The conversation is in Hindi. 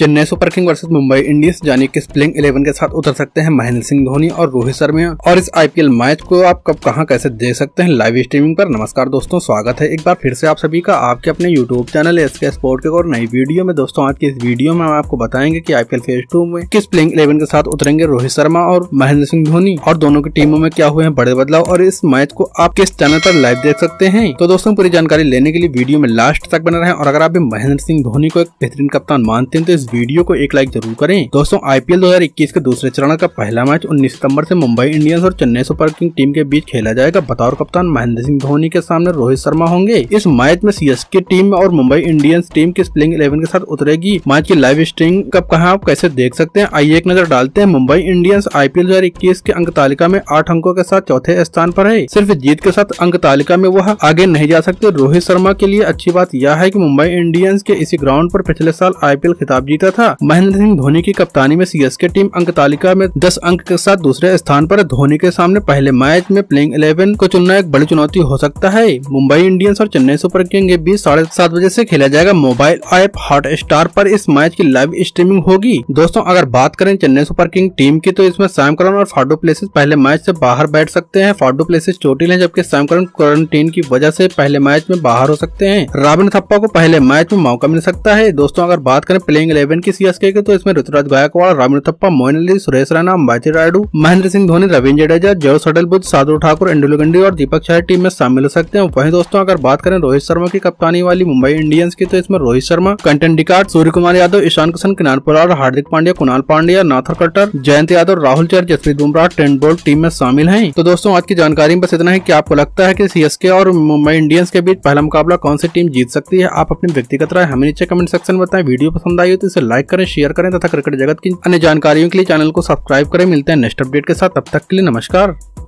Chennai super king versus Mumbai Indians यानी किस प्लेइंग इलेवन के साथ उतर सकते हैं महेंद्र सिंह धोनी और रोहित शर्मा और इस आईपीएल मैच को आप कब कहाँ कैसे देख सकते हैं लाइव स्ट्रीमिंग पर नमस्कार दोस्तों स्वागत है एक बार फिर से आप सभी का आपके अपने YouTube channel S K sport के और नई वीडियो में दोस्तों आज की इस वीडियो में हम आपको बताएंगे की आईपीएल फेज टू में किस प्लेइंग इलेवन के साथ उतरेंगे रोहित शर्मा और महेंद्र सिंह धोनी और दोनों की टीमों में क्या हुए हैं बड़े बदलाव और इस मैच को आप किस चैनल पर लाइव देख सकते हैं तो दोस्तों पूरी जानकारी लेने के लिए वीडियो में लास्ट तक बना रहे और अगर आप भी महेंद्र सिंह धोनी को एक बेहतरीन कप्तान मानते हैं तो इस वीडियो को एक लाइक जरूर करें दोस्तों आईपीएल 2021 के दूसरे चरण का पहला मैच 19 सितंबर से मुंबई इंडियंस और चेन्नई सुपर किंग टीम के बीच खेला जाएगा बतौर कप्तान महेंद्र सिंह धोनी के सामने रोहित शर्मा होंगे इस मैच में सी टीम और मुंबई इंडियंस टीम की स्प्लिंग इलेवन के साथ उतरेगी मैच की लाइव स्ट्रीम कब कहा आप कैसे देख सकते हैं आइए एक नजर डालते हैं मुंबई इंडियंस आईपीएल दो हजार इक्कीस के अंक तालिका में आठ अंकों के साथ चौथे स्थान पर है सिर्फ जीत के साथ अंक तालिका में वह आगे नहीं जा सकते रोहित शर्मा के लिए अच्छी बात यह है की मुंबई इंडियंस के इसी ग्राउंड आरोप पिछले साल आईपीएल खिताब जीत जीता था महेंद्र सिंह धोनी की कप्तानी में सीएसके टीम अंक तालिका में दस अंक के साथ दूसरे स्थान पर धोनी के सामने पहले मैच में प्लेइंग इलेवन को चुनना एक बड़ी चुनौती हो सकता है मुंबई इंडियंस और चेन्नई सुपर किंग के बीच साढ़े सात बजे ऐसी खेला जाएगा मोबाइल ऐप हॉट स्टार पर इस मैच की लाइव स्ट्रीमिंग होगी दोस्तों अगर बात करें चेन्नई सुपर किंग टीम की तो इसमें सैम करन और फाडो प्लेसेस पहले मैच से बाहर बैठ सकते हैं फाडो प्लेसेस चोटिल हैं जबकि सैम करन क्वारंटीन की वजह से पहले मैच में बाहर हो सकते हैं राबिन थप्पा को पहले मैच में मौका मिल सकता है दोस्तों अगर बात करें प्लेइंग इलेवन की सीएसके के तो इसमें ऋतुराज गायकवाड़ रामिन थप्पा मोहन अली सुरेश रैना अंबाती रायडू महेंद्र सिंह धोनी रविंद्र जडेजा जय बुद्ध साधु ठाकुर इंडुल गंडी और दीपक शाह टीम में शामिल हो सकते हैं वही दोस्तों अगर बात करें रोहित शर्मा की कप्तानी वाली मुंबई इंडियंस की तो इसमें रोहित शर्मा कंटन डिकार्ड सूर्य कुमार यादव ईशान किशन किनार Pollard Hardik Pandya Krunal Pandya Nathan Coulter Jayant Yadav Rahul Chahar Jasprit Bumrah Trent Boult team में शामिल है तो दोस्तों आज की जानकारी में बस इतना है की आपको लगता है की सीएसके और मुंबई इंडियंस के बीच पहला मुकाबला कौन सी टीम जीत सकती है आप अपनी व्यक्तिगत राय हमें नीचे कमेंट सेक्शन में बताएं वीडियो पसंद आई हो तो इसे लाइक करें शेयर करें तथा क्रिकेट जगत की अन्य जानकारियों के लिए चैनल को सब्सक्राइब करें मिलते हैं नेक्स्ट अपडेट के साथ तब तक के लिए नमस्कार